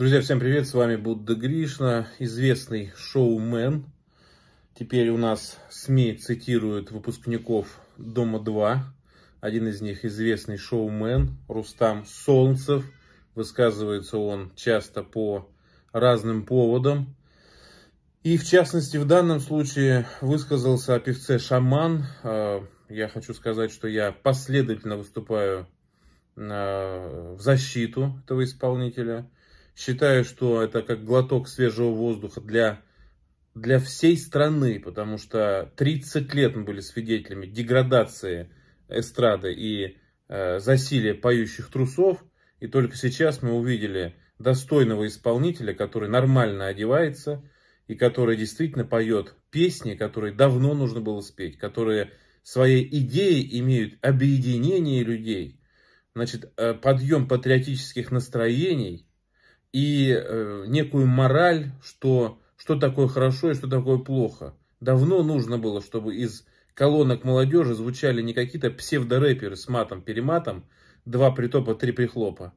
Друзья, всем привет, с вами Будда Гришна, известный шоумен. Теперь у нас СМИ цитируют выпускников «Дома-2». Один из них известный шоумен Рустам Солнцев. Высказывается он часто по разным поводам. И в частности в данном случае высказался о певце «Шаман». А, я хочу сказать, что я последовательно выступаю а, в защиту этого исполнителя – Считаю, что это как глоток свежего воздуха для, для всей страны, потому что 30 лет мы были свидетелями деградации эстрады и э, засилия поющих трусов. И только сейчас мы увидели достойного исполнителя, который нормально одевается и который действительно поет песни, которые давно нужно было спеть, которые своей идеей имеют объединение людей, значит, э, подъем патриотических настроений – и э, некую мораль, что, что такое хорошо и что такое плохо. Давно нужно было, чтобы из колонок молодежи звучали не какие-то псевдорэперы с матом-перематом, два притопа, три прихлопа,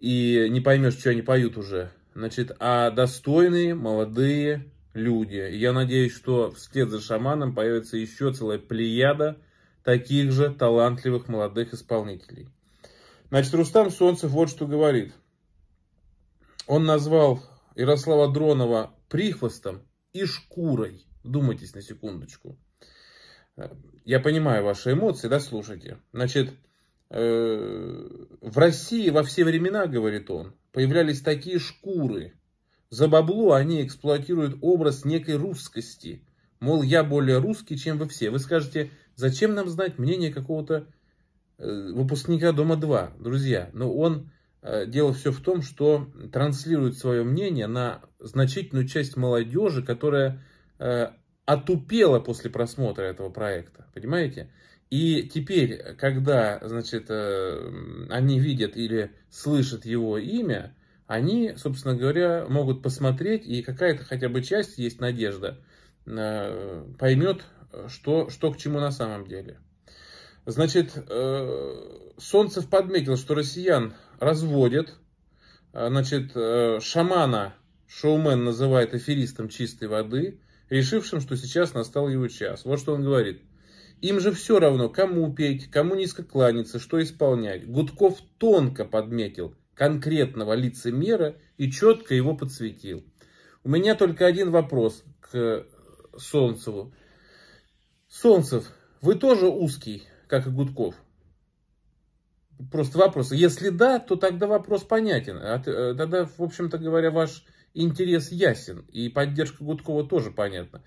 и не поймешь, что они поют уже. Значит, а достойные молодые люди. я надеюсь, что вслед за шаманом появится еще целая плеяда таких же талантливых молодых исполнителей. Значит, Рустам Солнцев вот что говорит – он назвал Ярослава Дронова прихвостом и шкурой. Думайтесь на секундочку. Э, я понимаю ваши эмоции, да, слушайте. Значит, э, в России во все времена, говорит он, появлялись такие шкуры. За бабло они эксплуатируют образ некой русскости. Мол, я более русский, чем вы все. Вы скажете, зачем нам знать мнение какого-то э, выпускника Дома-2, друзья? Но он Э, дело все в том, что транслирует свое мнение на значительную часть молодежи, которая э, отупела после просмотра этого проекта, понимаете? И теперь, когда, значит, э, они видят или слышат его имя, они, собственно говоря, могут посмотреть, и какая-то хотя бы часть, есть надежда, поймет, что, что к чему на самом деле. Значит, э, Солнцев подметил, что россиян разводят. Э, значит, э, шамана шоумен называет аферистом чистой воды, решившим, что сейчас настал его час. Вот что он говорит. Им же все равно, кому петь, кому низко кланяться, что исполнять. Гудков тонко подметил конкретного лицемера и четко его подсветил. У меня только один вопрос к Солнцеву. Солнцев, вы тоже узкий, как и Гудков? Просто вопрос. Если да, то тогда вопрос понятен. А э, тогда, в общем-то говоря, ваш интерес ясен. И поддержка Гудкова тоже понятна.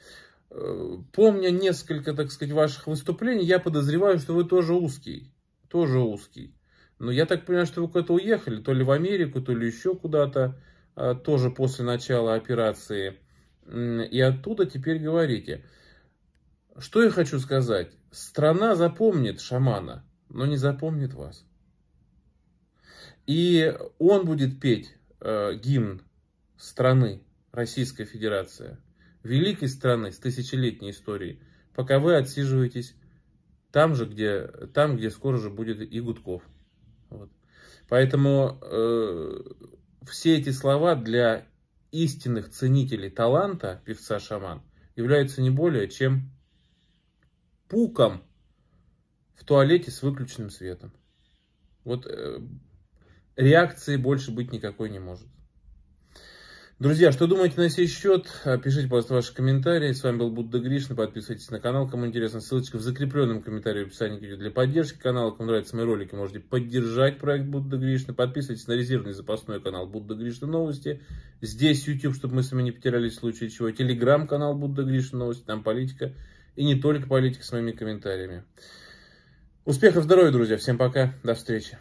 Э, помня несколько, так сказать, ваших выступлений, я подозреваю, что вы тоже узкий. Тоже узкий. Но я так понимаю, что вы куда-то уехали. То ли в Америку, то ли еще куда-то. Э, тоже после начала операции. И оттуда теперь говорите. Что я хочу сказать? Страна запомнит шамана, но не запомнит вас. И он будет петь э, гимн страны Российской Федерации, великой страны с тысячелетней историей, пока вы отсиживаетесь там же, где, там, где скоро же будет и Гудков. Вот. Поэтому э, все эти слова для истинных ценителей таланта певца-шаман являются не более чем пуком в туалете с выключенным светом. Вот э, реакции больше быть никакой не может. Друзья, что думаете на сей счет? Пишите, пожалуйста, ваши комментарии. С вами был Будда Гришна. Подписывайтесь на канал, кому интересно. Ссылочка в закрепленном комментарии в описании к видео для поддержки канала. Кому нравятся мои ролики, можете поддержать проект Будда Гришна. Подписывайтесь на резервный запасной канал Будда Гришна Новости. Здесь YouTube, чтобы мы с вами не потерялись в случае чего. Телеграм-канал Будда Гришна Новости. Там политика и не только политика с моими комментариями. Успехов, здоровья, друзья. Всем пока. До встречи.